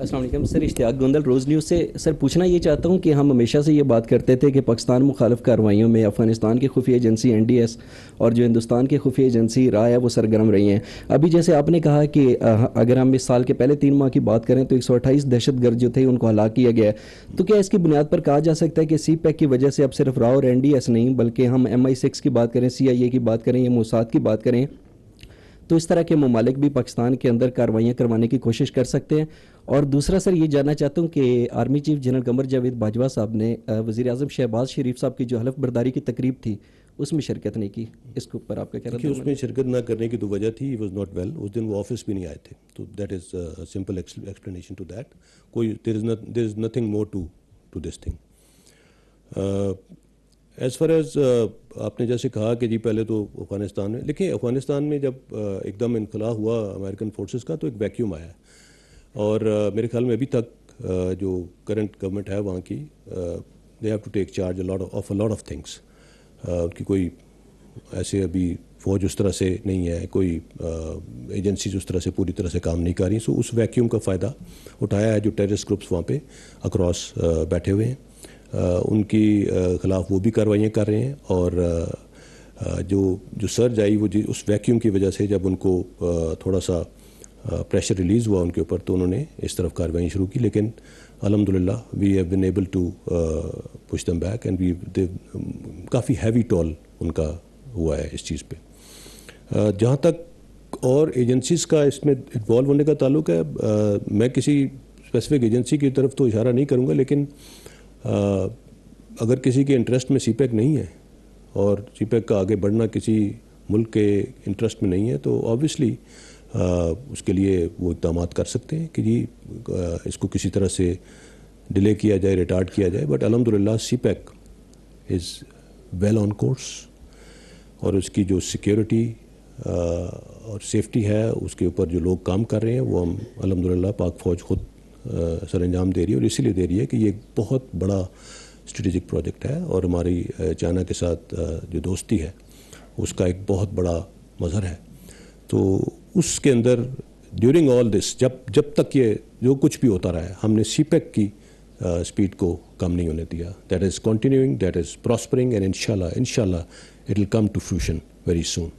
Aslam sir Ishtiaq Gondal Roze News से sir पूछना ये चाहता हूँ कि हम हमेशा से ये बात करते थे कि पाकिस्तान मुखालफ कार्रवाइयों में अफगानिस्तान की खुफिया एजेंसी एन डी एस और जो हिंदुस्तान की खुफिया एजेंसी राय है वो सरगर्म रही हैं अभी जैसे आपने कहा कि अगर हम इस साल के पहले तीन माह की बात करें तो एक सौ अट्ठाईस दहशत गर्द जो थे उनको हला किया गया तो क्या इसकी बुनियाद पर कहा जा सकता है कि सी पैक की वजह से अब सिर्फ राव और एन डी एस नहीं बल्कि हम एम आई सिक्स की बात करें सी आई ए की बात करें या मोसाद की बात करें तो इस तरह के ममालिक भी पाकिस्तान के अंदर कार्रवाइयाँ करवाने की कोशिश कर सकते हैं और दूसरा सर ये जानना चाहता हूँ कि army chief general Qamar Javed Bajwa sahab ने वजी अजम शहबाज शरीफ साहब की जो हलफ बरदारी की तकरीब थी उसमें शिरकत नहीं की इसके ऊपर आपका क्या उसमें शिरकत ना करने की तो वजह थी वॉज नॉट वेल उस दिन वो ऑफिस भी नहीं आए थे तो that is simple explanation to that कोई there is nothing more to to this thing as far as आपने जैसे कहा कि जी पहले तो अफ़गानिस्तान में देखिए अफ़गानिस्तान में जब uh, एकदम इनखला हुआ अमेरिकन फोर्सेस का तो एक वैक्यूम आया और uh, मेरे ख्याल में अभी तक uh, जो करंट गवर्नमेंट है वहाँ की they have to take charge lot of a lot of things उनकी कोई ऐसे अभी फौज उस तरह से नहीं है कोई एजेंसीज उस तरह से पूरी तरह से काम नहीं कर रही सो उस वैक्यूम का फ़ायदा उठाया है जो टेररिस्ट ग्रुप्स वहाँ पे अक्रॉस बैठे हुए हैं उनके खिलाफ वो भी कार्रवाइयाँ कर रहे हैं और जो जो सर्ज आई वो उस वैक्यूम की वजह से जब उनको थोड़ा सा प्रेशर रिलीज़ हुआ उनके ऊपर तो उन्होंने इस तरफ कार्रवाई शुरू की लेकिन अलहमदिल्ला we have been able to push them back and we they काफ़ी हैवी टॉल उनका हुआ है इस चीज़ पे जहाँ तक और एजेंसीज का इसमें इन्वॉल्व होने का ताल्लुक है मैं किसी स्पेसिफिक एजेंसी की तरफ तो इशारा नहीं करूँगा लेकिन अगर किसी के इंटरेस्ट में सी e नहीं है और सी e का आगे बढ़ना किसी मुल्क के इंटरेस्ट में नहीं है तो ऑब्वियसली उसके लिए वो इकदाम कर सकते हैं कि जी इसको किसी तरह से डिले किया जाए रिटार्ड किया जाए बट अलहमदिल्ला CPEC is well on course और उसकी जो सिक्योरिटी और सेफ्टी है उसके ऊपर जो लोग काम कर रहे हैं वो हम अलहमदिल्ला पाक फ़ौज ख़ुद सर अंजाम दे रही है और इसीलिए दे रही है कि ये एक बहुत बड़ा स्ट्रेटिजिक प्रोजेक्ट है और हमारी चाइना के साथ जो दोस्ती है उसका एक बहुत बड़ा मज़हर है तो उसके अंदर ड्यूरिंग ऑल दिस जब जब तक ये जो कुछ भी होता रहा है हमने सीपेक e की स्पीड को कम नहीं होने दिया that is continuing that is prospering and इनशाला इनशाला it will come to fruition very soon